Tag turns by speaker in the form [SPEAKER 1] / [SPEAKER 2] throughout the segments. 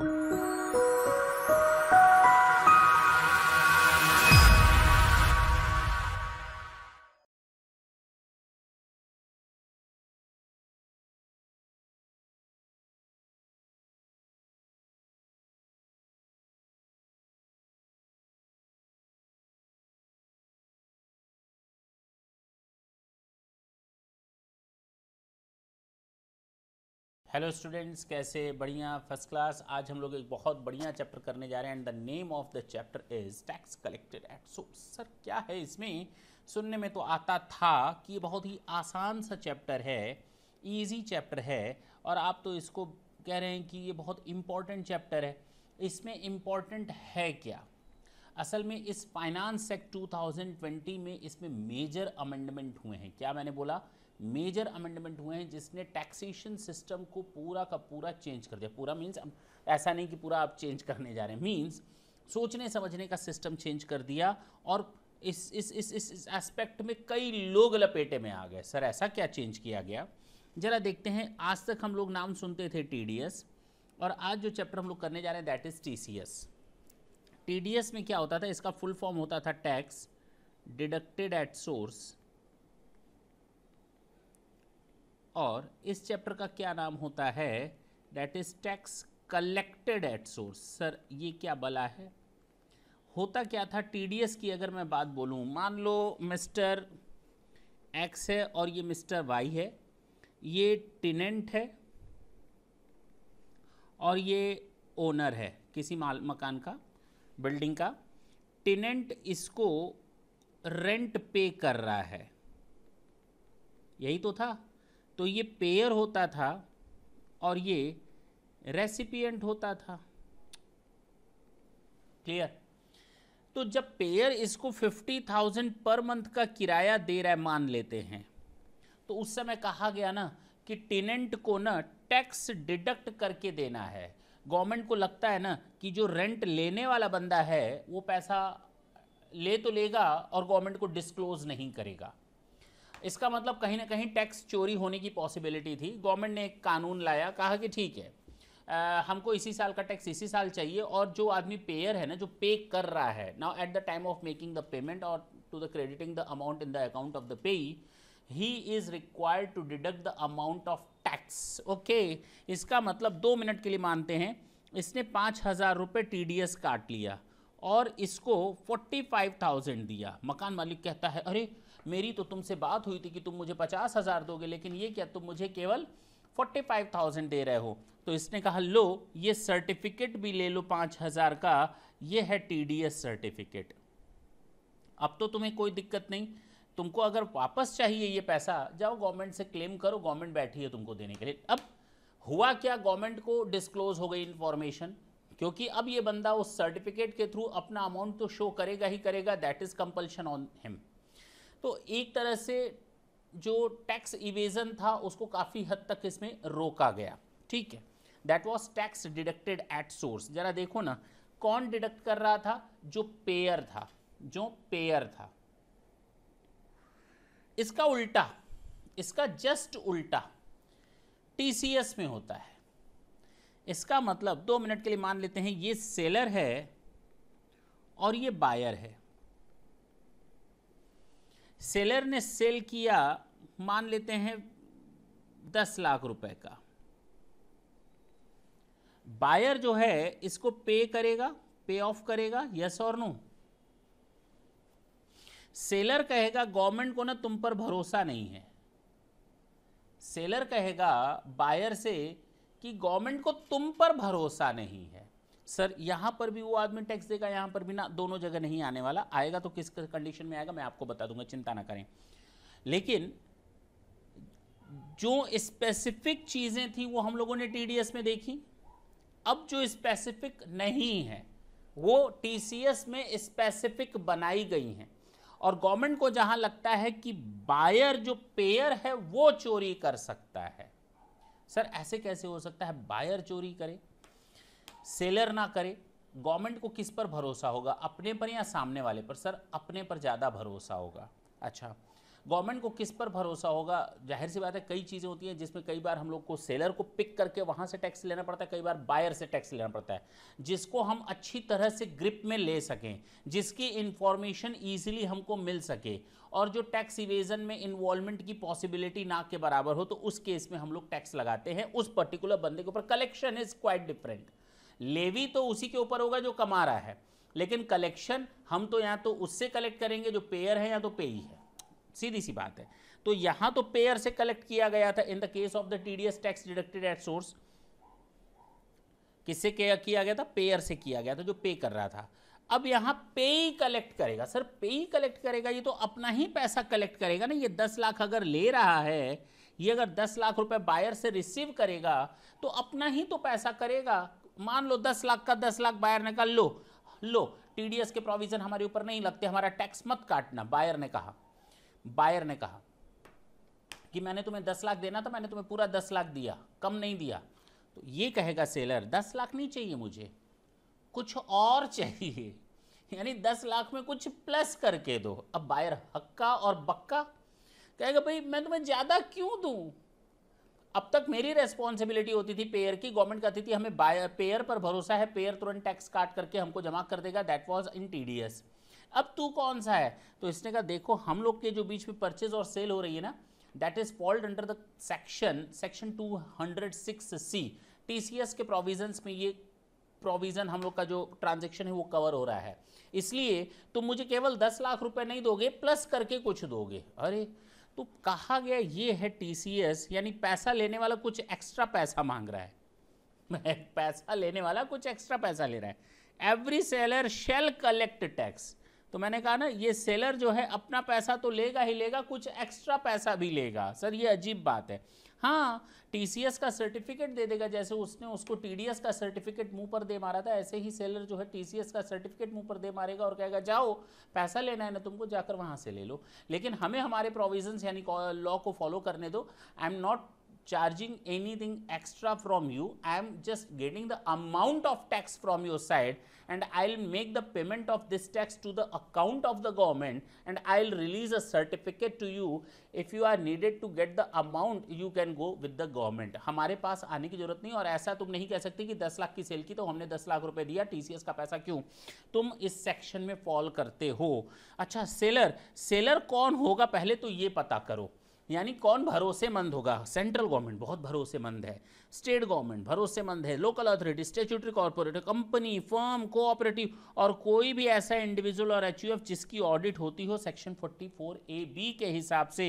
[SPEAKER 1] you hello students कैसे बढ़िया first class आज हम लोग एक बहुत बढ़िया चैप्टर करने जा रहे हैं and the name of the chapter is tax collected at सो सर क्या है इसमें सुनने में तो आता था कि ये बहुत ही आसान सा चैप्टर है इजी चैप्टर है और आप तो इसको कह रहे हैं कि ये बहुत इम्पॉर्टेंट चैप्टर है इसमें इम्पॉर्टेंट है क्या असल में इस फाइनेंस एक्ट 2020 में इसमें मेजर अमेंडमेंट हुए हैं क्या मैंने बोला मेजर अमेंडमेंट हुए हैं जिसने टैक्सेशन सिस्टम को पूरा का पूरा चेंज कर दिया पूरा मीन्स ऐसा नहीं कि पूरा आप चेंज करने जा रहे हैं मीन्स सोचने समझने का सिस्टम चेंज कर दिया और इस इस इस इस एस्पेक्ट में कई लोग लपेटे में आ गए सर ऐसा क्या चेंज किया गया जरा देखते हैं आज तक हम लोग नाम सुनते थे टी और आज जो चैप्टर हम लोग करने जा रहे हैं that is T T D S में क्या होता था इसका फुल फॉर्म होता था टैक्स डिडक्टेड एट सोर्स और इस चैप्टर का क्या नाम होता है that is tax collected at source sir ये क्या बला है होता क्या था टीडीएस की अगर मैं बात बोलूँ मान लो मिस्टर एक्स है और ये मिस्टर वाई है ये टिनेंट है और ये ओनर है किसी माल मकान का बिल्डिंग का टिनेंट इसको रेंट पे कर रहा है यही तो था तो ये पेयर होता था और ये रेसिपिएंट होता था क्लियर तो जब पेयर इसको फिफ्टी थाउजेंड पर मंथ का किराया दे रहा है मान लेते हैं तो उस समय कहा गया ना कि टेनेंट को ना टैक्स डिडक्ट करके देना है गवर्नमेंट को लगता है ना कि जो रेंट लेने वाला बंदा है वो पैसा ले तो लेगा और गवर्नमेंट को डिस्क्लोज नहीं करेगा इसका मतलब कहीं ना कहीं टैक्स चोरी होने की पॉसिबिलिटी थी गवर्नमेंट ने एक कानून लाया कहा कि ठीक है आ, हमको इसी साल का टैक्स इसी साल चाहिए और जो आदमी पेयर है ना जो पे कर रहा है now at the time of making the payment और to the crediting the amount in the account of the payee is required to deduct the amount of tax okay इसका मतलब दो मिनट के लिए मानते हैं इसने पाँच हज़ार रुपये टी डी एस काट लिया और इसको फोर्टी फाइव थाउजेंड दिया मकान मालिक कहता है अरे मेरी तो तुमसे बात हुई थी कि तुम मुझे पचास हज़ार दोगे लेकिन ये क्या तुम मुझे केवल फोर्टी फाइव थाउजेंड दे रहे हो तो इसने कहा लो ये सर्टिफिकेट भी ले लो पाँच हज़ार का ये है टीडीएस सर्टिफिकेट अब तो तुम्हें कोई दिक्कत नहीं तुमको अगर वापस चाहिए ये पैसा जाओ गवर्नमेंट से क्लेम करो गवर्नमेंट बैठी है तुमको देने के लिए अब हुआ क्या गवर्नमेंट को डिस्क्लोज हो गई इन्फॉर्मेशन क्योंकि अब ये बंदा उस सर्टिफिकेट के थ्रू अपना अमाउंट तो शो करेगा ही करेगा that is compulsion on him तो एक तरह से जो टैक्स इवेजन था उसको काफ़ी हद तक इसमें रोका गया ठीक है that was tax deducted at source जरा देखो ना कौन डिडक्ट कर रहा था जो पेयर था जो पेयर था इसका उल्टा इसका जस्ट उल्टा टीसीएस में होता है इसका मतलब दो मिनट के लिए मान लेते हैं ये सेलर है और ये बायर है सेलर ने सेल किया मान लेते हैं दस लाख रुपए का बायर जो है इसको पे करेगा पे ऑफ करेगा यस और नो सेलर कहेगा गवर्नमेंट को ना तुम पर भरोसा नहीं है सेलर कहेगा बायर से कि गवर्नमेंट को तुम पर भरोसा नहीं है सर यहाँ पर भी वो आदमी टैक्स देगा यहाँ पर भी ना दोनों जगह नहीं आने वाला आएगा तो किस कंडीशन में आएगा मैं आपको बता दूंगा चिंता ना करें लेकिन जो स्पेसिफिक चीज़ें थी वो हम लोगों ने टीडीएस में देखी अब जो स्पेसिफिक नहीं है वो टीसीएस में स्पेसिफिक बनाई गई हैं और गवर्नमेंट को जहां लगता है कि बायर जो पेयर है वो चोरी कर सकता है सर ऐसे कैसे हो सकता है बायर चोरी करे सेलर ना करे गवर्नमेंट को किस पर भरोसा होगा अपने पर या सामने वाले पर सर अपने पर ज़्यादा भरोसा होगा अच्छा गवर्नमेंट को किस पर भरोसा होगा जाहिर सी बात है कई चीज़ें होती हैं जिसमें कई बार हम लोग को सेलर को पिक करके वहाँ से टैक्स लेना पड़ता है कई बार बायर से टैक्स लेना पड़ता है जिसको हम अच्छी तरह से ग्रिप में ले सकें जिसकी इन्फॉर्मेशन ईजिली हमको मिल सके और जो टैक्स इवेजन में इन्वॉल्वमेंट की पॉसिबिलिटी ना के बराबर हो तो उस केस में हम लोग टैक्स लगाते हैं उस पर्टिकुलर बंदे के ऊपर collection is quite different levy तो उसी के ऊपर होगा जो कमा रहा है लेकिन कलेक्शन हम तो यहाँ तो उससे कलेक्ट करेंगे जो पेयर है या तो पेई है सीधी सी बात है तो यहाँ तो पेयर से कलेक्ट किया गया था in the case of the TDS tax deducted at source किससे किया गया था पेयर से किया गया था जो पे कर रहा था अब यहाँ पे ही कलेक्ट करेगा सर पे ही कलेक्ट करेगा ये तो अपना ही पैसा कलेक्ट करेगा ना ये दस लाख अगर ले रहा है ये अगर दस लाख रुपए बायर से रिसीव करेगा तो अपना ही तो पैसा करेगा मान लो दस लाख का दस लाख बायर ने कहा लो लो टीडीएस के प्रोविजन हमारे ऊपर नहीं लगते हमारा टैक्स मत काटना बायर ने कहा बायर ने कहा कि मैंने तुम्हें दस लाख देना था मैंने तुम्हें पूरा दस लाख दिया कम नहीं दिया तो ये कहेगा सेलर दस लाख नहीं चाहिए मुझे कुछ और चाहिए यानी दस लाख में कुछ प्लस करके दो अब बायर हक्का और बक्का कहेगा भाई मैं तुम्हें ज़्यादा क्यों दूँ अब तक मेरी रेस्पॉन्सिबिलिटी होती थी पेयर की गवर्नमेंट कहती थी हमें पेयर पर भरोसा है पेयर तुरंत टैक्स काट करके हमको जमा कर देगा दैट वॉज इन टी अब तू कौन सा है तो इसने कहा देखो हम लोग के जो बीच में परचेज और सेल हो रही है ना that is fold under the section section two hundred six C T C S के प्रोविजन में ये प्रोविज़न हम लोग का जो ट्रांजेक्शन है वो कवर हो रहा है इसलिए तुम मुझे केवल दस लाख रुपए नहीं दोगे प्लस करके कुछ दोगे अरे तो कहा गया ये है टीसीएस यानी पैसा लेने वाला कुछ एक्स्ट्रा पैसा मांग रहा है पैसा लेने वाला कुछ एक्स्ट्रा पैसा ले रहा है every seller shall collect tax तो मैंने कहा ना ये सेलर जो है अपना पैसा तो लेगा ही लेगा कुछ एक्स्ट्रा पैसा भी लेगा सर ये अजीब बात है हाँ टी का सर्टिफिकेट दे देगा जैसे उसने उसको टी का सर्टिफिकेट मुंह पर दे मारा था ऐसे ही सेलर जो है टी का सर्टिफिकेट मुंह पर दे मारेगा और कहेगा जाओ पैसा लेना है ना तुमको जाकर वहाँ से ले लो लेकिन हमें हमारे प्रोविजंस यानी लॉ को फॉलो करने दो I am not charging anything extra from you. I am just getting the amount of tax from your side and i'll make the payment of this tax to the account of the government and i'll release a certificate to you. If you are needed to get the amount, you can go with the government. hamare paas aane ki zarurat nahi aur aisa tum nahi keh sakte ki 10 lakh ki sale ki to humne 10 lakh rupaye diya tcs ka paisa kyun tum is section mein fall karte ho acha seller seller कौन hoga pehle to ye pata karo यानी कौन भरोसेमंद होगा central government बहुत भरोसेमंद है state government भरोसेमंद है local authority statutory corporate company firm cooperative और कोई भी ऐसा इंडिविजुअल और एच जिसकी ऑडिट होती हो सेक्शन 44 ए बी के हिसाब से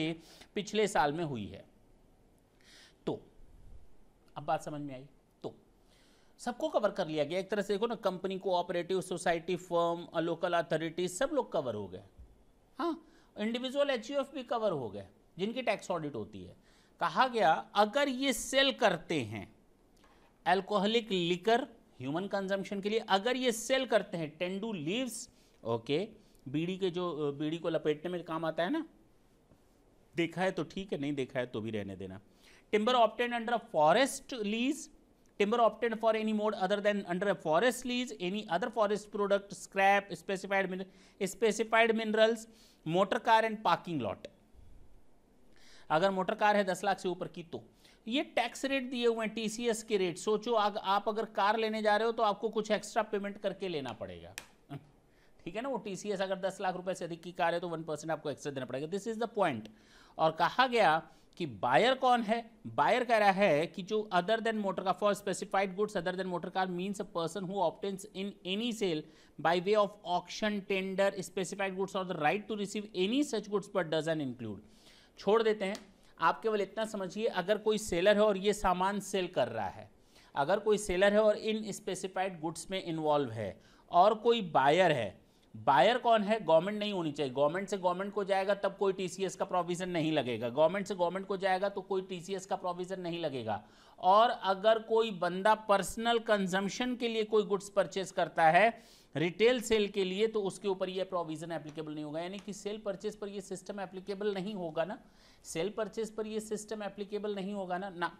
[SPEAKER 1] पिछले साल में हुई है तो अब बात समझ में आई तो सबको कवर कर लिया गया एक तरह से देखो ना company cooperative society firm local authority सब लोग कवर हो गए हाँ इंडिविजुअल एच भी कवर हो गए जिनकी टैक्स ऑडिट होती है कहा गया अगर ये सेल करते हैं एल्कोहलिक लिकर ह्यूमन कंजम्पशन के लिए अगर ये सेल करते हैं टेंडू लीव्स ओके बीड़ी के जो बीड़ी को लपेटने में काम आता है ना देखा है तो ठीक है नहीं देखा है तो भी रहने देना timber obtained under a forest lease timber obtained for any mode other than under a forest lease any other forest product scrap specified specified minerals motor car and parking lot अगर मोटर कार है दस लाख से ऊपर की तो ये tax rate दिए हुए हैं टी के रेट सोचो अग, आप अगर कार लेने जा रहे हो तो आपको कुछ एक्स्ट्रा पेमेंट करके लेना पड़ेगा ठीक है ना वो टी अगर दस लाख रुपए से अधिक की कार है तो वन परसेंट आपको एक्स्ट्रा देना पड़ेगा दिस इज द पॉइंट और कहा गया कि बायर कौन है बायर कह रहा है कि जो अदर देन मोटर का for specified goods other than motor car means a person who obtains in any sale by way of auction tender specified goods और the right to receive any such goods but doesn't include छोड़ देते हैं आप केवल इतना समझिए अगर कोई सेलर है और ये सामान सेल कर रहा है अगर कोई सेलर है और इन स्पेसिफाइड गुड्स में इन्वॉल्व है और कोई बायर है बायर कौन है गवर्नमेंट नहीं होनी चाहिए गवर्नमेंट से गवर्नमेंट को जाएगा तब कोई टीसीएस का प्रोविज़न नहीं लगेगा गवर्नमेंट से गवर्नमेंट को जाएगा तो कोई टीसीएस का प्रोविज़न नहीं लगेगा और अगर कोई बंदा पर्सनल कंजम्पशन के लिए कोई गुड्स परचेज करता है रिटेल सेल के लिए तो उसके ऊपर ये प्रोविजन एप्लीकेबल नहीं होगा यानी कि सेल परचेज पर ये सिस्टम एप्लीकेबल नहीं होगा ना सेल परचेज पर ये सिस्टम एप्लीकेबल नहीं होगा ना ना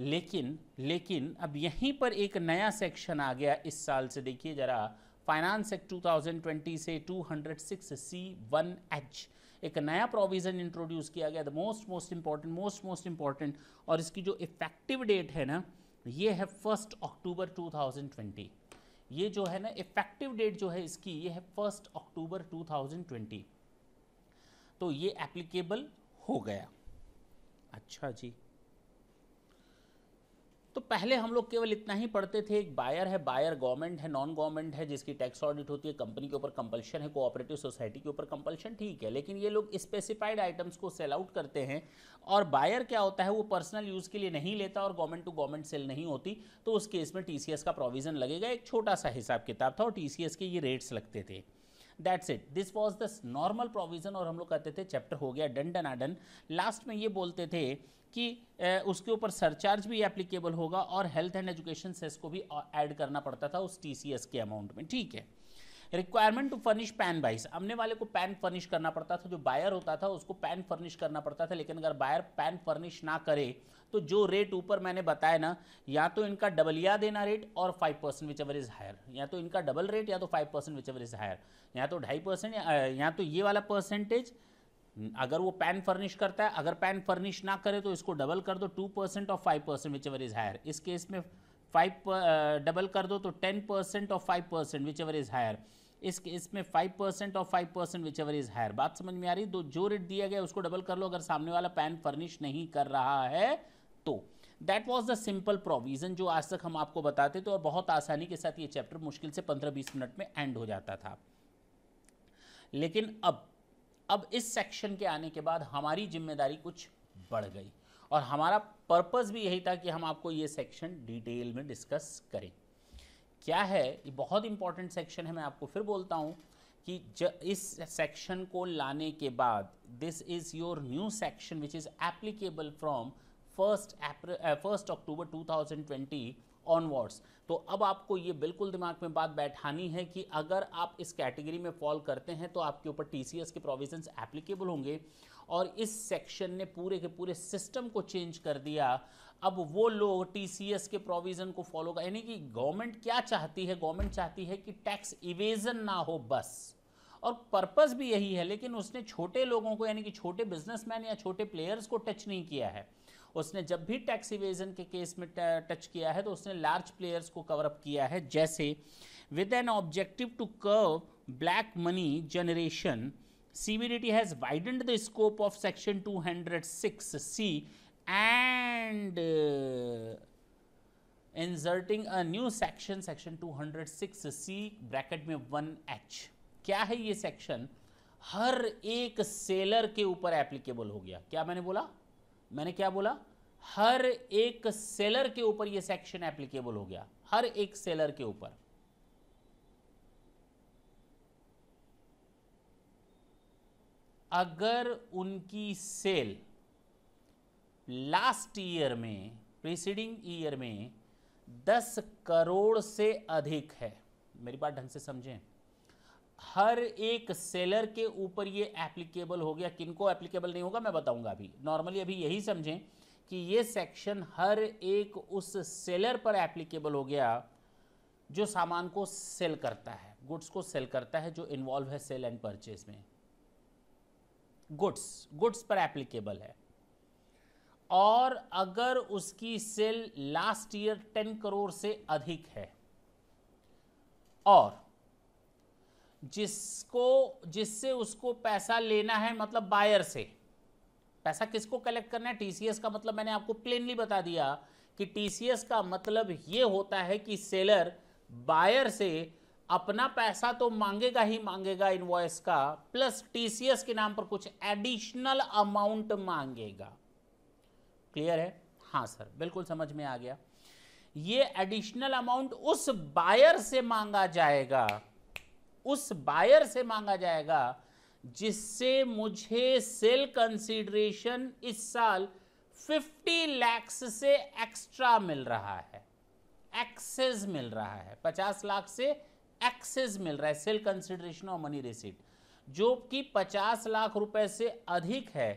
[SPEAKER 1] लेकिन लेकिन अब यहीं पर एक नया सेक्शन आ गया इस साल से देखिए ज़रा फाइनेंस एक्ट 2020 से 206 सी वन एच एक नया प्रोविज़न इंट्रोड्यूस किया गया the most most important most most important और इसकी जो इफेक्टिव डेट है ना ये है फर्स्ट अक्टूबर 2020 ये जो है ना इफेक्टिव डेट जो है इसकी ये है फर्स्ट अक्टूबर 2020 तो ये एप्लीकेबल हो गया अच्छा जी तो पहले हम लोग केवल इतना ही पढ़ते थे एक बायर है बायर गवर्नमेंट है नॉन गवर्नमेंट है जिसकी टैक्स ऑडिट होती है कंपनी के ऊपर कंपल्शन है कोऑपरेटिव सोसाइटी के ऊपर कंपल्शन ठीक है लेकिन ये लोग स्पेसिफाइड आइटम्स को सेल आउट करते हैं और बायर क्या होता है वो पर्सनल यूज़ के लिए नहीं लेता और गवर्नमेंट टू गवर्नमेंट सेल नहीं होती तो उस केस में टी का प्रोविज़न लगेगा एक छोटा सा हिसाब किताब था और टी के ये रेट्स लगते थे that's it this was the normal provision और हम लोग कहते थे चैप्टर हो गया डन डन आडन लास्ट में ये बोलते थे कि उसके ऊपर सरचार्ज भी एप्लीकेबल होगा और हेल्थ एंड एजुकेशन सेस को भी ऐड करना पड़ता था उस टीसीएस के अमाउंट में ठीक है रिक्वायरमेंट टू फर्निश पैन बाइस अमने वाले को पैन फर्निश करना पड़ता था जो बायर होता था उसको पैन फर्निश करना पड़ता था लेकिन अगर बायर पैन फर्निश ना करे तो जो रेट ऊपर मैंने बताया ना या तो इनका डबल या देना रेट और five percent whichever is higher या तो इनका डबल रेट या तो five percent whichever is higher या तो ढाई परसेंट या तो ये वाला परसेंटेज अगर वो पैन फर्निश करता है अगर पैन फर्निश ना करे तो इसको डबल कर दो टू परसेंट और five percent whichever is higher इस केस में फाइव डबल uh, कर दो तो टेन परसेंट और five percent whichever is higher इस इसमें फाइव परसेंट और five percent whichever is higher बात समझ में आ रही तो जो रेट दिया गया उसको डबल कर लो अगर सामने वाला पैन फर्निश नहीं कर रहा है तो that was the simple provision जो आज तक हम आपको बताते थे और बहुत आसानी के साथ ये चैप्टर मुश्किल से पंद्रह बीस मिनट में एंड हो जाता था लेकिन अब अब इस सेक्शन के आने के बाद हमारी जिम्मेदारी कुछ बढ़ गई और हमारा पर्पस भी यही था कि हम आपको ये सेक्शन डिटेल में डिस्कस करें क्या है ये बहुत इंपॉर्टेंट सेक्शन है मैं आपको फिर बोलता हूँ कि ज, इस सेक्शन को लाने के बाद this is your new section which is applicable from first first October 2020 onwards तो अब आपको ये बिल्कुल दिमाग में बात बैठानी है कि अगर आप इस कैटेगरी में फॉल करते हैं तो आपके ऊपर टी के प्रोविजंस एप्लीकेबल होंगे और इस सेक्शन ने पूरे के पूरे सिस्टम को चेंज कर दिया अब वो लोग टी के प्रोविज़न को फॉलो कर यानी कि गवर्नमेंट क्या चाहती है गवर्नमेंट चाहती है कि टैक्स इवेजन ना हो बस और पर्पस भी यही है लेकिन उसने छोटे लोगों को यानी कि छोटे बिजनेसमैन या छोटे प्लेयर्स को टच नहीं किया है उसने जब भी टैक्स इवेजन के केस में टच किया है तो उसने लार्ज प्लेयर्स को कवर अप किया है जैसे with an objective to curb black money generation CBDT has widened the scope of section 206C and new section section two hundred six C bracket में वन एच क्या है ये section हर एक seller के ऊपर एप्लीकेबल हो गया क्या मैंने बोला मैंने क्या बोला हर एक सेलर के ऊपर ये सेक्शन एप्लीकेबल हो गया हर एक सेलर के ऊपर अगर उनकी सेल लास्ट ईयर में प्रीसीडिंग ईयर में 10 करोड़ से अधिक है मेरी बात ढंग से समझें हर एक सेलर के ऊपर ये एप्लीकेबल हो गया किनको एप्लीकेबल नहीं होगा मैं बताऊंगा अभी नॉर्मली अभी यही समझें कि ये सेक्शन हर एक उस सेलर पर एप्लीकेबल हो गया जो सामान को सेल करता है गुड्स को सेल करता है जो इन्वॉल्व है सेल एंड परचेज में गुड्स गुड्स पर एप्लीकेबल है और अगर उसकी sale last year ten crore से अधिक है और जिसको जिससे उसको पैसा लेना है मतलब बायर से पैसा किसको कलेक्ट करना है टीसीएस का मतलब मैंने आपको प्लेनली बता दिया कि टीसीएस का मतलब ये होता है कि सेलर बायर से अपना पैसा तो मांगेगा ही मांगेगा इनवॉइस का प्लस टीसीएस के नाम पर कुछ एडिशनल अमाउंट मांगेगा क्लियर है हाँ सर बिल्कुल समझ में आ गया ये एडिशनल अमाउंट उस बायर से मांगा जाएगा उस बायर से मांगा जाएगा जिससे मुझे सेल कंसीडरेशन इस साल 50 लैक्स से एक्स्ट्रा मिल रहा है एक्सेस मिल रहा है 50 लाख से एक्सेस मिल रहा है सेल कंसीडरेशन और मनी रिसीट जो कि 50 लाख रुपए से अधिक है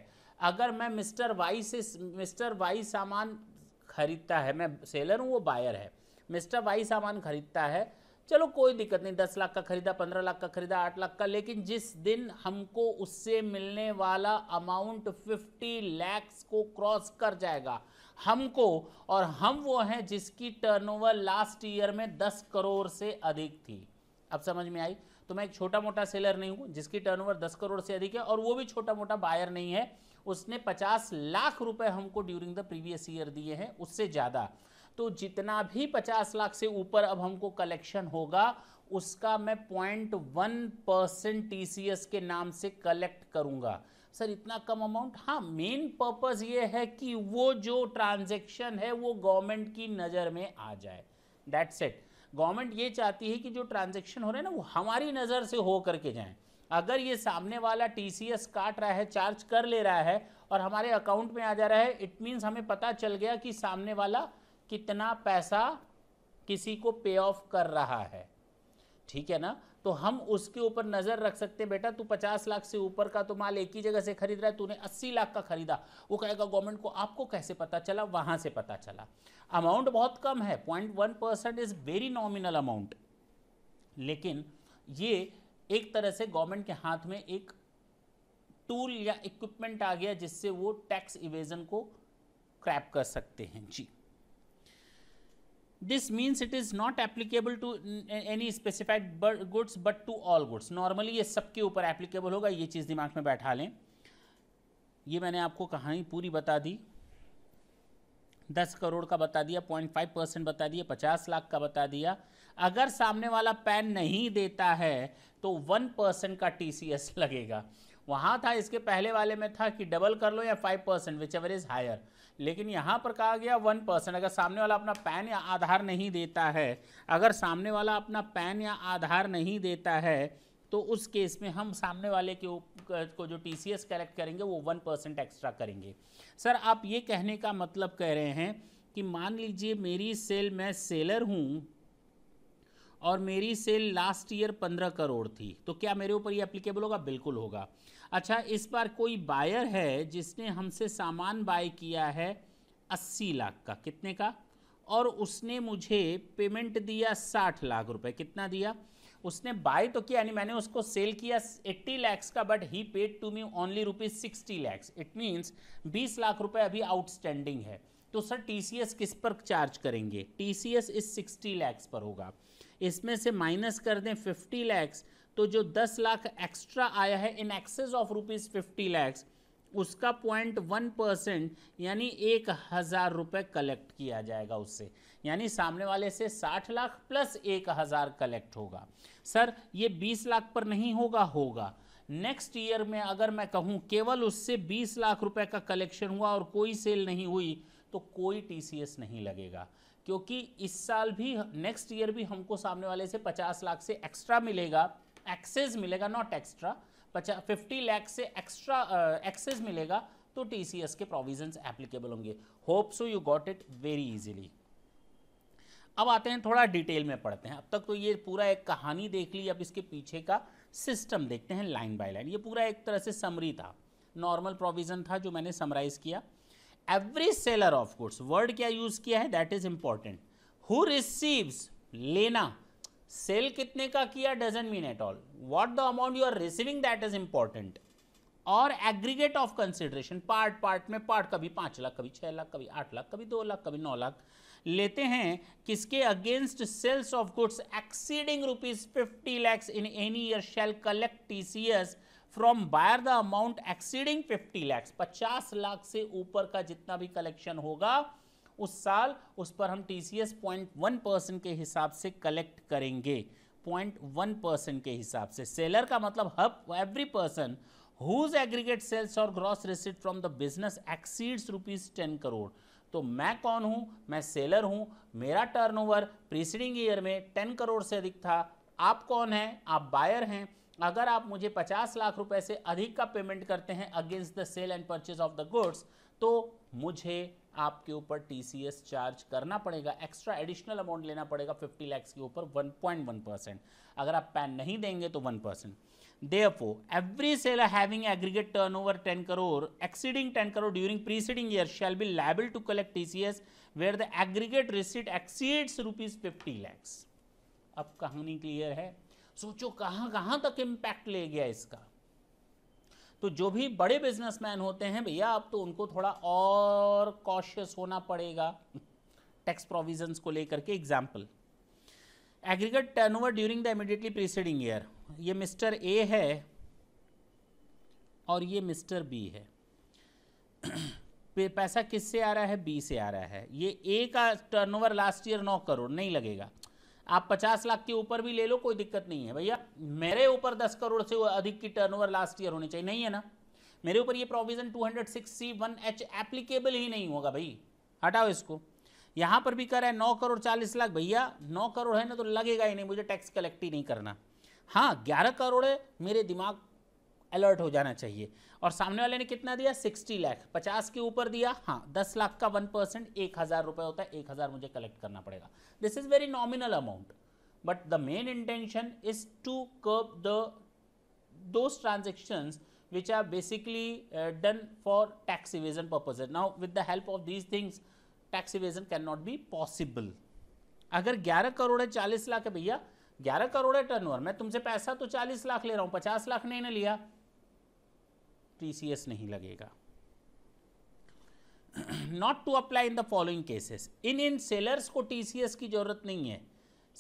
[SPEAKER 1] अगर मैं मिस्टर वाई से मिस्टर वाई सामान खरीदता है मैं सेलर हूँ वो बायर है मिस्टर वाई सामान खरीदता है चलो कोई दिक्कत नहीं दस लाख का खरीदा पंद्रह लाख का खरीदा आठ लाख का लेकिन जिस दिन हमको उससे मिलने वाला अमाउंट फिफ्टी लैक्स को क्रॉस कर जाएगा हमको और हम वो हैं जिसकी टर्नओवर लास्ट ईयर में दस करोड़ से अधिक थी अब समझ में आई तो मैं एक छोटा मोटा सेलर नहीं हूँ जिसकी टर्नओवर दस करोड़ से अधिक है और वो भी छोटा मोटा बायर नहीं है उसने पचास लाख रुपए हमको ड्यूरिंग द प्रीवियस ईयर दिए हैं उससे ज़्यादा तो जितना भी पचास लाख से ऊपर अब हमको कलेक्शन होगा उसका मैं पॉइंट वन परसेंट टी के नाम से कलेक्ट करूंगा सर इतना कम अमाउंट हाँ मेन पर्पज़ ये है कि वो जो ट्रांजेक्शन है वो गवर्नमेंट की नज़र में आ जाए दैट्स इट गवर्नमेंट ये चाहती है कि जो ट्रांजेक्शन हो रहे हैं ना वो हमारी नज़र से हो करके जाएँ अगर ये सामने वाला टी काट रहा है चार्ज कर ले रहा है और हमारे अकाउंट में आ जा रहा है इट मीन्स हमें पता चल गया कि सामने वाला कितना पैसा किसी को पे ऑफ कर रहा है ठीक है ना तो हम उसके ऊपर नज़र रख सकते हैं बेटा तू पचास लाख से ऊपर का तो माल एक ही जगह से खरीद रहा है तूने अस्सी लाख का खरीदा वो कहेगा गवर्नमेंट को आपको कैसे पता चला वहां से पता चला अमाउंट बहुत कम है point one percent is very nominal amount लेकिन ये एक तरह से गवर्नमेंट के हाथ में एक टूल या इक्विपमेंट आ गया जिससे वो टैक्स इवेजन को क्रैप कर सकते हैं जी this means it is not applicable to any specified goods but to all goods normally ये सबके ऊपर applicable होगा ये चीज़ दिमाग में बैठा लें ये मैंने आपको कहानी पूरी बता दी दस करोड़ का बता दिया पॉइंट फाइव परसेंट बता दिया पचास लाख का बता दिया अगर सामने वाला पैन नहीं देता है तो वन परसेंट का टी सी एस लगेगा वहाँ था इसके पहले वाले में था कि डबल कर लो या five percent whichever is higher लेकिन यहाँ पर कहा गया वन पर्सन अगर सामने वाला अपना पैन या आधार नहीं देता है अगर सामने वाला अपना पैन या आधार नहीं देता है तो उस केस में हम सामने वाले के को जो टी सी एस कलेक्ट करेंगे वो वन परसेंट एक्स्ट्रा करेंगे सर आप ये कहने का मतलब कह रहे हैं कि मान लीजिए मेरी सेल मैं सेलर हूँ और मेरी सेल लास्ट ईयर पंद्रह करोड़ थी तो क्या मेरे ऊपर ये एप्लीकेबल होगा बिल्कुल होगा अच्छा इस बार कोई बायर है जिसने हमसे सामान बाय किया है अस्सी लाख का कितने का और उसने मुझे पेमेंट दिया साठ लाख रुपए कितना दिया उसने बाय तो किया यानी मैंने उसको सेल किया एट्टी लैक्स का बट ही paid to me only rupees sixty lakhs it means बीस लाख रुपए अभी आउटस्टैंडिंग है तो सर टीसीएस किस पर चार्ज करेंगे टीसीएस इस सिक्सटी लैक्स पर होगा इसमें से माइनस कर दें फिफ्टी लैक्स तो जो दस लाख एक्स्ट्रा आया है in excess of rupees fifty lakhs उसका पॉइंट वन परसेंट यानी एक हज़ार रुपये कलेक्ट किया जाएगा उससे यानी सामने वाले से साठ लाख प्लस एक हज़ार कलेक्ट होगा सर ये बीस लाख पर नहीं होगा होगा नेक्स्ट ईयर में अगर मैं कहूँ केवल उससे बीस लाख रुपए का कलेक्शन हुआ और कोई सेल नहीं हुई तो कोई टीसीएस नहीं लगेगा क्योंकि इस साल भी नेक्स्ट ईयर भी हमको सामने वाले से पचास लाख से एक्स्ट्रा मिलेगा एक्सेस मिलेगा नॉट एक्स्ट्रा पचास फिफ्टी लैख से एक्स्ट्रा एक्सेस uh, मिलेगा तो टी के प्रोविजंस एप्लीकेबल होंगे hope so you got it very easily अब आते हैं थोड़ा डिटेल में पढ़ते हैं अब तक तो ये पूरा एक कहानी देख ली अब इसके पीछे का सिस्टम देखते हैं लाइन बाय लाइन ये पूरा एक तरह से समरी था नॉर्मल प्रोविज़न था जो मैंने समराइज किया every seller of goods word क्या यूज़ किया है that is important who receives लेना सेल कितने का किया doesn't mean at all what the amount you are receiving that is important और aggregate of consideration part part में पार्ट कभी पांच लाख कभी छह लाख कभी आठ लाख कभी दो लाख कभी नौ लाख लेते हैं किसके against sales of goods exceeding rupees fifty lakhs in any year shall collect T C S from buyer the amount exceeding fifty lakhs पचास लाख से ऊपर का जितना भी कलेक्शन होगा उस साल उस पर हम T C S point one percent के हिसाब से कलेक्ट करेंगे पॉइंट वन परसेंट के हिसाब से सेलर का मतलब हब every person whose aggregate sales और gross receipt from the business exceeds rupees ten crore तो मैं कौन हूँ मैं सेलर हूँ मेरा टर्नओवर प्रीसीडिंग ईयर में टेन करोड़ से अधिक था आप कौन हैं आप बायर हैं अगर आप मुझे पचास लाख रुपए से अधिक का पेमेंट करते हैं against the sale and purchase of the goods तो मुझे आपके ऊपर टीसीएस चार्ज करना पड़ेगा एक्स्ट्रा एडिशनल अमाउंट लेना पड़ेगा 50 लैक्स के ऊपर 1.1 परसेंट अगर आप पैन नहीं देंगे तो 1 परसेंट अफो every seller having aggregate over ten crore exceeding ten crore during preceding year shall be liable to collect TCS where the aggregate receipt exceeds rupees fifty lakhs अब कहानी क्लियर है सोचो कहाँ कहाँ तक इम्पैक्ट ले गया इसका तो जो भी बड़े बिजनेसमैन होते हैं भैया अब तो उनको थोड़ा और कॉशियस होना पड़ेगा टैक्स प्रोविजंस को लेकर के example aggregate over during the immediately preceding year ये मिस्टर ए है और ये मिस्टर बी है पैसा किससे आ रहा है बी से आ रहा है ये ए का टर्नओवर लास्ट ईयर नौ करोड़ नहीं लगेगा आप पचास लाख के ऊपर भी ले लो कोई दिक्कत नहीं है भैया मेरे ऊपर दस करोड़ से अधिक की टर्नओवर लास्ट ईयर होनी चाहिए नहीं है ना मेरे ऊपर ये provision two hundred one H applicable ही नहीं होगा भाई हटाओ इसको यहाँ पर भी कर है नौ करोड़ चालीस लाख भैया नौ करोड़ है ना तो लगेगा ही नहीं मुझे टैक्स कलेक्ट ही नहीं करना हाँ ग्यारह करोड़ है मेरे दिमाग अलर्ट हो जाना चाहिए और सामने वाले ने कितना दिया सिक्सटी लाख पचास के ऊपर दिया हाँ दस लाख का वन परसेंट एक हज़ार रुपये होता है एक हज़ार मुझे कलेक्ट करना पड़ेगा this is very nominal amount but the main intention is to curb the दो transactions which are basically done for tax evasion purpose now with the help of these things tax evasion can not be possible अगर 11 करोड़ है 40 लाख है भैया 11 करोड़ है turnover मैं तुमसे पैसा तो 40 लाख ले रहा हूँ 50 लाख नहीं ना लिया टीसीएस नहीं लगेगा not to apply in the following cases in in sellers को टीसीएस की जरूरत नहीं है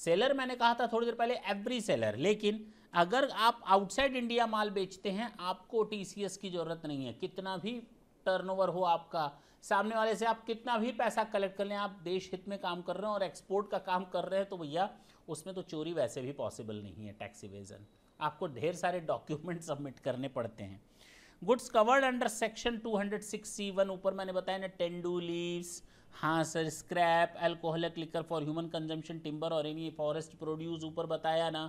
[SPEAKER 1] सेलर मैंने कहा था थोड़ी देर पहले एवरी सेलर लेकिन अगर आप आउटसाइड इंडिया माल बेचते हैं आपको टीसीएस की ज़रूरत नहीं है कितना भी टर्नओवर हो आपका सामने वाले से आप कितना भी पैसा कलेक्ट कर लें आप देश हित में काम कर रहे हैं और एक्सपोर्ट का काम कर रहे हैं तो भैया उसमें तो चोरी वैसे भी पॉसिबल नहीं है टैक्स इवेजन आपको ढेर सारे डॉक्यूमेंट सबमिट करने पड़ते हैं goods covered under section 206C1 ऊपर मैंने बताया ना टेंडू लीव्स हाँ sir scrap alcoholic liquor for human consumption timber और एनी फॉरेस्ट प्रोड्यूस ऊपर बताया ना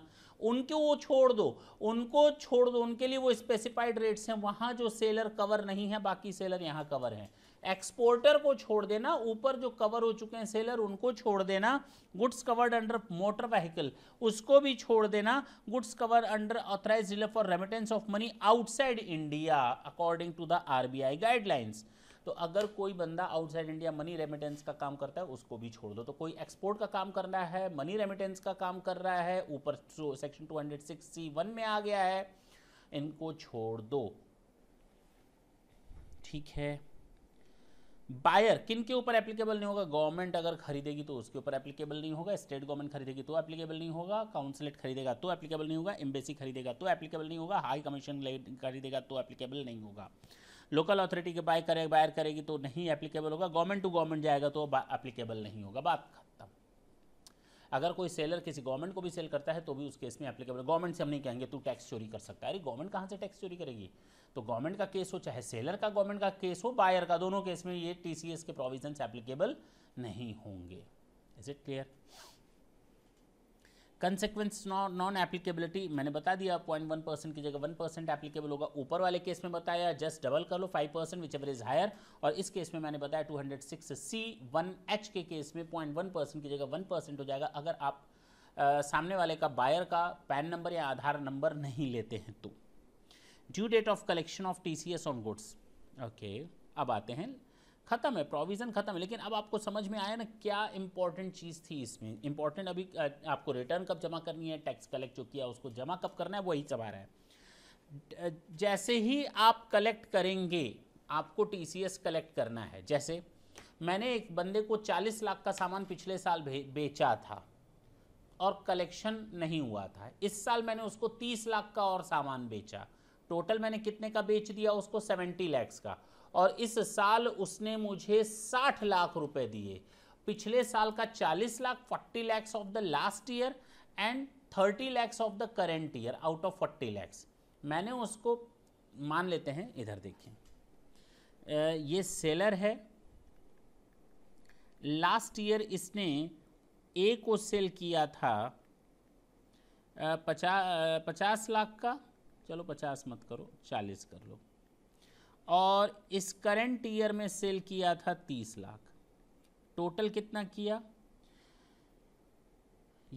[SPEAKER 1] उनके वो छोड़ दो उनको छोड़ दो उनके लिए वो स्पेसिफाइड रेट्स हैं वहाँ जो सेलर कवर नहीं है बाकी सेलर यहाँ कवर हैं एक्सपोर्टर को छोड़ देना ऊपर जो कवर हो चुके हैं सेलर उनको छोड़ देना goods covered under motor vehicle उसको भी छोड़ देना goods cover under authorise relief for remittance of money outside India according to the RBI guidelines तो अगर कोई बंदा आउटसाइड इंडिया मनी रेमिटेंस का काम करता है उसको भी छोड़ दो तो कोई एक्सपोर्ट का काम कर रहा है मनी रेमिटेंस का काम कर रहा है ऊपर सेक्शन टू सी वन में आ गया है इनको छोड़ दो ठीक है बायर किन के ऊपर एप्लीकेबल नहीं होगा गवर्नमेंट अगर खरीदेगी तो उसके ऊपर एप्लीकेबल नहीं होगा स्टेट गवर्नमेंट खरीदेगी तो एप्लीकेबल नहीं होगा काउंसलेट खरीदेगा तो एप्लीकेबल नहीं होगा एम्बेसी खरीदेगा तो एप्लीकेबल नहीं होगा हाई कमीशन खरीदेगा तो एप्लीकेबल नहीं होगा लोकल अथॉरिटी के बाय करे बायर करेगी तो नहीं एप्लीकेबल होगा गवर्नमेंट टू गवर्नमेंट जाएगा तो एप्लीकेबल नहीं होगा बात अगर कोई सेलर किसी गवर्नमेंट को भी सेल करता है तो भी उस केस में एप्लीकेबल गवर्नमेंट से हम नहीं कहेंगे तू टैक्स चोरी कर सकता है अरे गवर्नमेंट कहाँ से टैक्स चोरी करेगी तो गवर्नमेंट का केस हो चाहे सेलर का गवर्नमेंट का केस हो बायर का दोनों केस में ये टी के प्रोविजन एप्लीकेबल नहीं होंगे is it clear consequence non applicability मैंने बता दिया पॉइंट वन परसेंट की जगह वन परसेंट एप्लीकेबल होगा ऊपर वाले केस में बताया जस्ट डबल कर लो five percent whichever is higher और इस केस में मैंने बताया two hundred six C one H के केस में पॉइंट वन परसेंट की जगह वन परसेंट हो जाएगा अगर आप आ, सामने वाले का बायर का पैन नंबर या आधार नंबर नहीं लेते हैं तो due date of collection of T C S on goods okay अब आते हैं खत्म है प्रोविज़न खत्म है लेकिन अब आपको समझ में आया ना क्या इंपॉर्टेंट चीज़ थी इसमें इंपॉर्टेंट अभी आपको रिटर्न कब जमा करनी है टैक्स कलेक्ट जो किया उसको जमा कब करना है वही सब आ रहा है जैसे ही आप कलेक्ट करेंगे आपको टी कलेक्ट करना है जैसे मैंने एक बंदे को 40 लाख का सामान पिछले साल बेचा था और कलेक्शन नहीं हुआ था इस साल मैंने उसको 30 लाख का और सामान बेचा टोटल मैंने कितने का बेच दिया उसको 70 लैक्स का और इस साल उसने मुझे साठ लाख रुपए दिए पिछले साल का चालीस lakh forty lakhs of the last year and thirty lakhs of the current year out of forty lakhs मैंने उसको मान लेते हैं इधर देखिए ये सेलर है लास्ट ईयर इसने ए को सेल किया था पचास पचास लाख का चलो पचास मत करो चालीस कर लो और इस करंट ईयर में सेल किया था तीस लाख टोटल कितना किया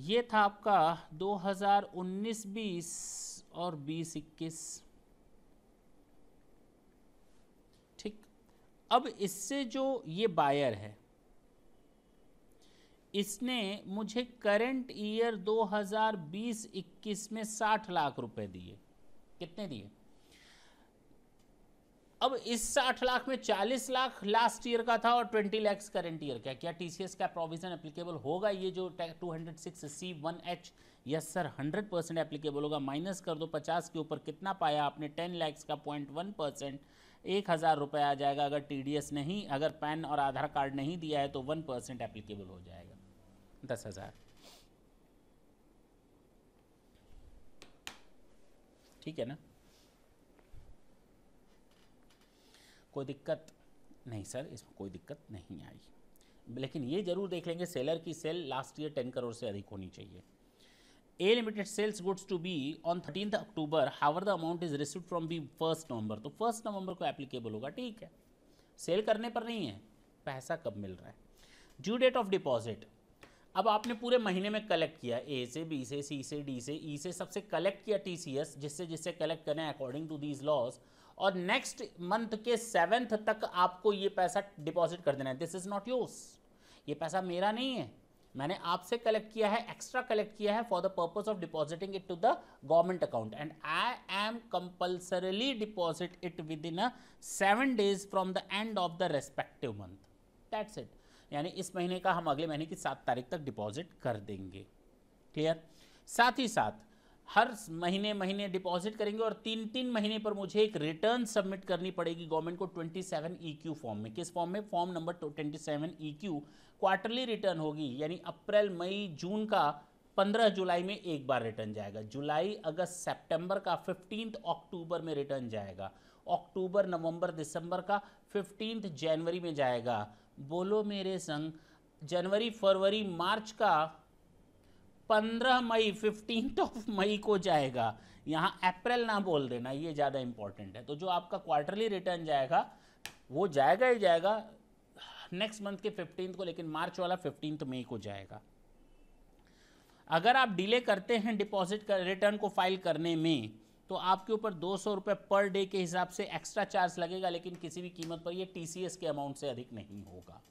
[SPEAKER 1] ये था आपका 2019-20 और 2021 ठीक अब इससे जो ये बायर है इसने मुझे करंट ईयर 2020-21 में 60 लाख रुपए दिए कितने दिए अब इस साठ लाख में चालीस लाख लास्ट ईयर का था और ट्वेंटी लैक्स करेंट ईयर का क्या टीसीएस का प्रोविजन एप्लीकेबल होगा ये जो two hundred six C one H yes sir hundred percent applicable होगा माइनस कर दो पचास के ऊपर कितना पाया आपने टेन लैक्स का पॉइंट वन परसेंट एक हज़ार रुपये आ जाएगा अगर टीडीएस नहीं अगर पैन और आधार कार्ड नहीं दिया है तो वन परसेंट एप्लीकेबल हो जाएगा दस हज़ार ठीक है ना कोई दिक्कत नहीं सर इसमें कोई दिक्कत नहीं आई लेकिन ये जरूर देख लेंगे सेलर की sale last year ten crore से अधिक होनी चाहिए A limited sales goods to be on thirteen October however the amount is receive from B first November तो फर्स्ट नवंबर को एप्लीकेबल होगा ठीक है सेल करने पर नहीं है पैसा कब मिल रहा है ड्यू डेट ऑफ डिपॉजिट अब आपने पूरे महीने में कलेक्ट किया ए से बी से सी से डी से ई e से सबसे कलेक्ट किया टी सी एस जिससे जिससे कलेक्ट करें अकॉर्डिंग टू दीज लॉस और नेक्स्ट मंथ के सेवेंथ तक आपको ये पैसा डिपॉजिट कर देना है दिस इज नॉट योर्स ये पैसा मेरा नहीं है मैंने आपसे कलेक्ट किया है एक्स्ट्रा कलेक्ट किया है for the purpose of depositing it to the government account and I am compulsorily deposit it within a seven days from the end of the respective month that's it यानी इस महीने का हम अगले महीने की सात तारीख तक डिपॉजिट कर देंगे क्लियर साथ ही साथ हर महीने महीने डिपॉजिट करेंगे और तीन तीन महीने पर मुझे एक रिटर्न सबमिट करनी पड़ेगी गवर्नमेंट को 27 क्यू फॉर्म में किस फॉर्म में form number 27 Q quarterly return होगी यानी अप्रैल मई जून का 15 जुलाई में एक बार रिटर्न जाएगा जुलाई अगस्त सेप्टेम्बर का फिफ्टींथ अक्टूबर में रिटर्न जाएगा अक्टूबर नवंबर दिसंबर का फिफ्टींथ जनवरी में जाएगा बोलो मेरे संग जनवरी फरवरी मार्च का पंद्रह मई फिफ्टीन ऑफ मई को जाएगा यहाँ अप्रैल ना बोल देना ये ज़्यादा इंपॉर्टेंट है तो जो आपका क्वार्टरली रिटर्न जाएगा वो जाएगा ही जाएगा नेक्स्ट मंथ के फिफ्टीन को लेकिन मार्च वाला फिफ्टीन मई को जाएगा अगर आप डिले करते हैं डिपॉजिट कर रिटर्न को फाइल करने में तो आपके ऊपर दो सौ रुपये पर डे के हिसाब से एक्स्ट्रा चार्ज लगेगा लेकिन किसी भी कीमत पर यह टी के अमाउंट से अधिक नहीं होगा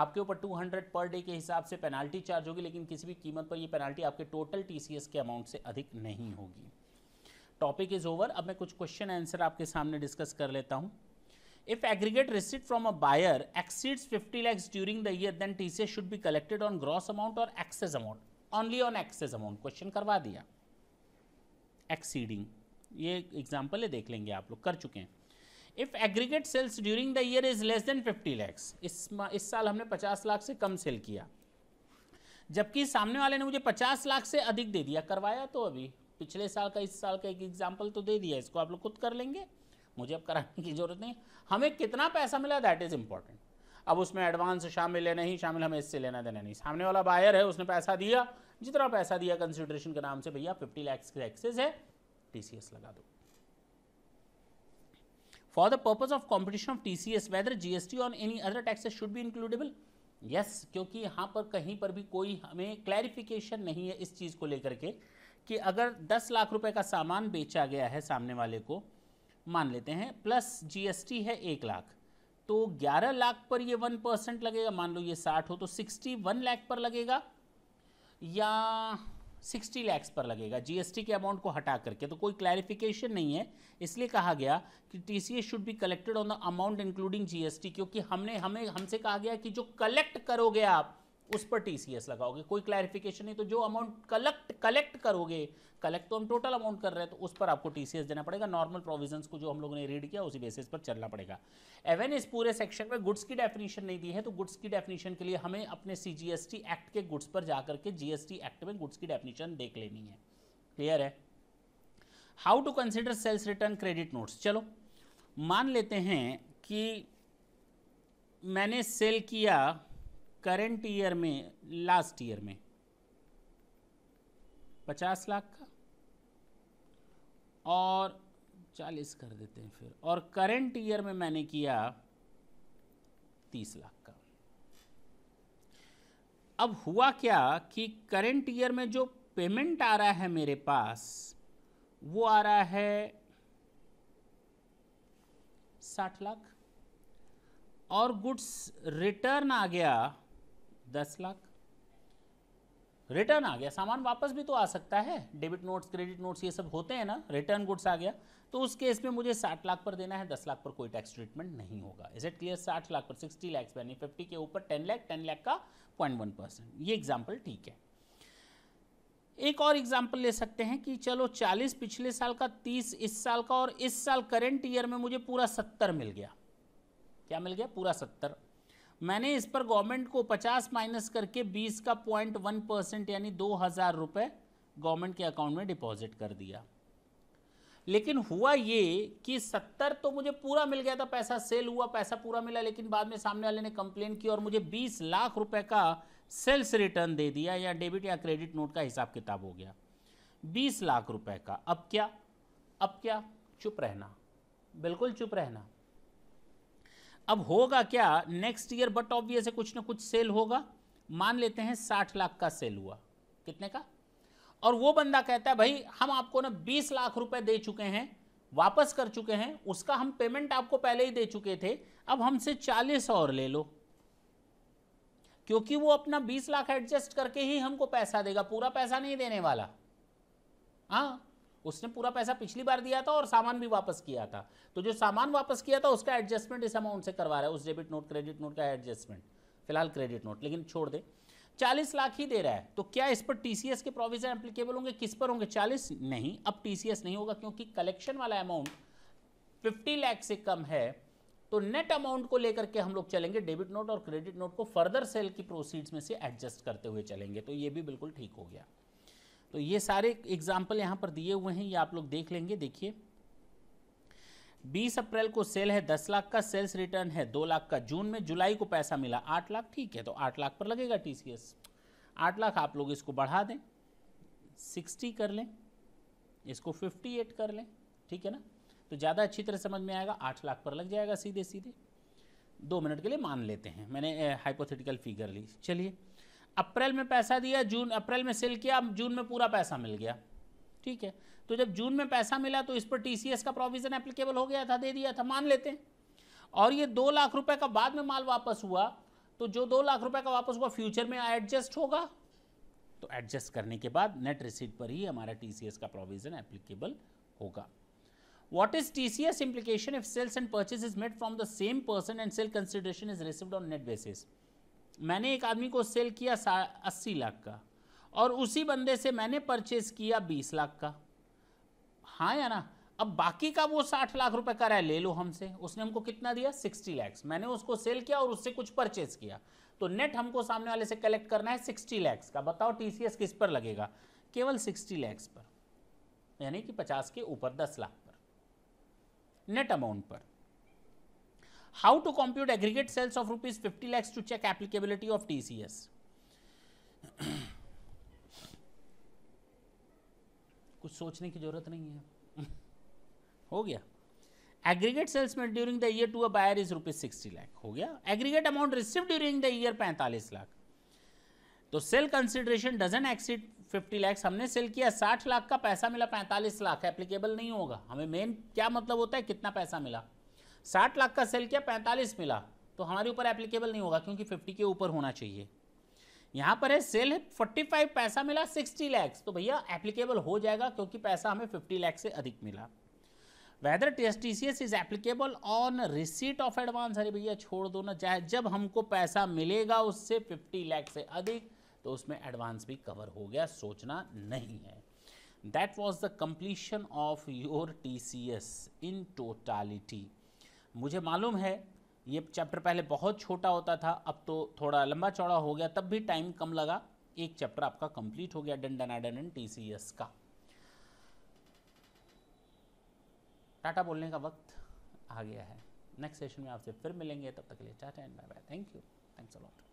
[SPEAKER 1] आपके ऊपर 200 पर डे के हिसाब से पेनाल्टी चार्ज होगी लेकिन किसी भी कीमत पर यह पेनाल्टी आपके टोटल टीसीएस के अमाउंट से अधिक नहीं होगी टॉपिक इज ओवर अब मैं कुछ क्वेश्चन आंसर आपके सामने डिस्कस कर लेता हूँ If from a buyer exceeds fifty lakhs 50 the year then T C S should be collected on gross amount और excess amount only on excess amount question करवा दिया एक्सीडिंग ये एग्जाम्पल देख लेंगे आप लोग कर चुके हैं if aggregate sales during the year is less than 50 lakhs इस इस साल हमने 50 लाख से कम सेल किया जबकि सामने वाले ने मुझे 50 लाख से अधिक दे दिया करवाया तो अभी पिछले साल का इस साल का एक एग्जाम्पल तो दे दिया इसको आप लोग खुद कर लेंगे मुझे अब कराने की ज़रूरत नहीं हमें कितना पैसा मिला दैट इज़ इंपॉर्टेंट अब उसमें एडवांस शामिल है नहीं शामिल हमें इससे लेना देना नहीं सामने वाला बायर है उसने पैसा दिया जितना पैसा दिया कंसिडरेशन के नाम से भैया फिफ्टी लैक्स की एक्सेस है टीसीएस लगा दो For the purpose of as of TCS, whether GST or any other taxes should be includable? Yes, क्योंकि यहाँ पर कहीं पर भी कोई हमें क्लैरिफिकेशन नहीं है इस चीज़ को लेकर के कि अगर 10 लाख रुपए का सामान बेचा गया है सामने वाले को मान लेते हैं प्लस जीएसटी है एक लाख तो 11 लाख पर ये वन परसेंट लगेगा मान लो ये 60 हो तो 61 लाख पर लगेगा या सिक्सटी लैक्स पर लगेगा जीएसटी के अमाउंट को हटा करके तो कोई क्लैरिफिकेशन नहीं है इसलिए कहा गया कि TCS should be collected on the amount including GST क्योंकि हमने हमें हमसे कहा गया कि जो कलेक्ट करोगे आप उस पर टीसीएस लगाओगे कोई क्लैरिफिकेशन नहीं तो जो अमाउंट कलेक्ट कलेक्ट करोगे कलेक्ट तो हम टोटल अमाउंट कर रहे हैं तो उस पर आपको टीसीएस देना पड़ेगा नॉर्मल प्रोविजंस को जो हम लोगों ने रीड किया उसी बेसिस पर चलना पड़ेगा एवन इस पूरे सेक्शन में गुड्स की डेफिनेशन नहीं दी है तो गुड्स की डेफिनेशन के लिए हमें अपने सी एक्ट के गुड्स पर जाकर के जीएसटी एक्ट में गुड्स की डेफिनेशन देख लेनी है क्लियर है how to consider sales return credit notes चलो मान लेते हैं कि मैंने सेल किया करंट ईयर में लास्ट ईयर में पचास लाख का और चालीस कर देते हैं फिर और करंट ईयर में मैंने किया तीस लाख का अब हुआ क्या कि करंट ईयर में जो पेमेंट आ रहा है मेरे पास वो आ रहा है साठ लाख और गुड्स रिटर्न आ गया दस लाख रिटर्न आ गया सामान वापस भी तो आ सकता है डेबिट नोट्स क्रेडिट नोट्स ये सब होते हैं ना रिटर्न गुड्स आ गया तो उस केस में मुझे साठ लाख पर देना है दस लाख पर कोई टैक्स ट्रीटमेंट नहीं होगा इज इट क्लियर साठ लाख पर सिक्सटी लैक्स यानी फिफ्टी के ऊपर टेन लाख टेन लाख का पॉइंट वन परसेंट ये एग्जाम्पल ठीक है एक और एग्जाम्पल ले सकते हैं कि चलो चालीस पिछले साल का तीस इस साल का और इस साल करेंट ईयर में मुझे पूरा सत्तर मिल गया क्या मिल गया पूरा सत्तर मैंने इस पर गवर्नमेंट को 50 माइनस करके 20 का पॉइंट वन परसेंट यानी दो हज़ार रुपये गवर्नमेंट के अकाउंट में डिपॉजिट कर दिया लेकिन हुआ ये कि सत्तर तो मुझे पूरा मिल गया था पैसा सेल हुआ पैसा पूरा मिला लेकिन बाद में सामने वाले ने कंप्लेन की और मुझे बीस लाख रुपए का सेल्स रिटर्न दे दिया या डेबिट या क्रेडिट नोट का हिसाब किताब हो गया बीस लाख रुपए का अब क्या अब क्या चुप रहना बिल्कुल चुप रहना अब होगा क्या नेक्स्ट ईयर बट ऑब्वियस है कुछ ना कुछ सेल होगा मान लेते हैं साठ लाख का सेल हुआ कितने का और वो बंदा कहता है भाई हम आपको ना बीस लाख रुपए दे चुके हैं वापस कर चुके हैं उसका हम पेमेंट आपको पहले ही दे चुके थे अब हमसे चालीस और ले लो क्योंकि वो अपना बीस लाख एडजस्ट करके ही हमको पैसा देगा पूरा पैसा नहीं देने वाला हाँ उसने पूरा पैसा पिछली बार दिया था और सामान भी वापस किया था तो जो सामान वापस किया था उसका एडजस्टमेंट इस अमाउंट से करवा रहा है उस डेबिट नोट क्रेडिट नोट का एडजस्टमेंट फिलहाल क्रेडिट नोट लेकिन छोड़ दे चालीस लाख ही दे रहा है तो क्या इस पर टीसीएस के प्रोविजन एप्लीकेबल होंगे किस पर होंगे चालीस नहीं अब टीसीएस नहीं होगा क्योंकि कलेक्शन वाला अमाउंट फिफ्टी लाख से कम है तो नेट अमाउंट को लेकर के हम लोग चलेंगे डेबिट नोट और क्रेडिट नोट को फर्दर सेल की प्रोसीड्स में से एडजस्ट करते हुए चलेंगे तो ये भी बिल्कुल ठीक हो गया तो ये सारे एग्जाम्पल यहाँ पर दिए हुए हैं ये आप लोग देख लेंगे देखिए 20 अप्रैल को सेल है 10 लाख का सेल्स रिटर्न है 2 लाख का जून में जुलाई को पैसा मिला 8 लाख ठीक है तो 8 लाख पर लगेगा टी सी एस आठ लाख आप लोग इसको बढ़ा दें 60 कर लें इसको 58 कर लें ठीक है ना तो ज़्यादा अच्छी तरह समझ में आएगा आठ लाख पर लग जाएगा सीधे सीधे दो मिनट के लिए मान लेते हैं मैंने हाइपोथेटिकल फिगर ली चलिए अप्रैल में पैसा दिया जून अप्रैल में सेल किया जून में पूरा पैसा मिल गया ठीक है तो जब जून में पैसा मिला तो इस पर टीसीएस का प्रोविज़न एप्लीकेबल हो गया था दे दिया था मान लेते हैं और ये दो लाख रुपए का बाद में माल वापस हुआ तो जो दो लाख रुपए का वापस हुआ फ्यूचर में एडजस्ट होगा तो एडजस्ट करने के बाद नेट रिसीट पर ही हमारा टीसीएस का प्रोविज़न एप्लीकेबल होगा what is tcs if if sales and purchase is made from the same person and sale consideration is received on net मैंने एक आदमी को सेल किया अस्सी लाख का और उसी बंदे से मैंने परचेज किया बीस लाख का हाँ या ना अब बाकी का वो साठ लाख रुपए का रहा ले लो हमसे उसने हमको कितना दिया सिक्सटी लैक्स मैंने उसको सेल किया और उससे कुछ परचेज किया तो नेट हमको सामने वाले से कलेक्ट करना है सिक्सटी लैक्स का बताओ टीसीएस किस पर लगेगा केवल सिक्सटी लैक्स पर यानी कि पचास के ऊपर दस लाख पर नेट अमाउंट पर how to compute aggregate sales of rupees 50 lakhs to check applicability of TCS. कुछ सोचने की जरूरत नहीं है हो गया aggregate sales made during the year to a buyer is rupees sixty lakh हो गया aggregate amount receive during the year पैंतालीस लाख तो sale consideration doesn't exceed fifty lakhs हमने सेल किया साठ लाख का पैसा मिला पैंतालीस लाख एप्लीकेबल नहीं होगा हमें मेन क्या मतलब होता है कितना पैसा मिला साठ लाख का सेल किया पैंतालीस मिला तो हमारे ऊपर एप्लीकेबल नहीं होगा क्योंकि फिफ्टी के ऊपर होना चाहिए यहाँ पर है सेल है फोर्टी फाइव पैसा मिला सिक्सटी लैक्स तो भैया एप्लीकेबल हो जाएगा क्योंकि पैसा हमें फिफ्टी लैक्स से अधिक मिला whether T C S is applicable on receipt of advance अरे भैया छोड़ दो ना चाहे जब हमको पैसा मिलेगा उससे फिफ्टी लैख से अधिक तो उसमें एडवांस भी कवर हो गया सोचना नहीं है that was the completion of your T C S in totality मुझे मालूम है ये चैप्टर पहले बहुत छोटा होता था अब तो थोड़ा लंबा चौड़ा हो गया तब भी टाइम कम लगा एक चैप्टर आपका कंप्लीट हो गया डंडनाडन एंड टी का टाटा बोलने का वक्त आ गया है नेक्स्ट सेशन में आपसे फिर मिलेंगे तब तक के लिए tata and bye bye thank you thanks a lot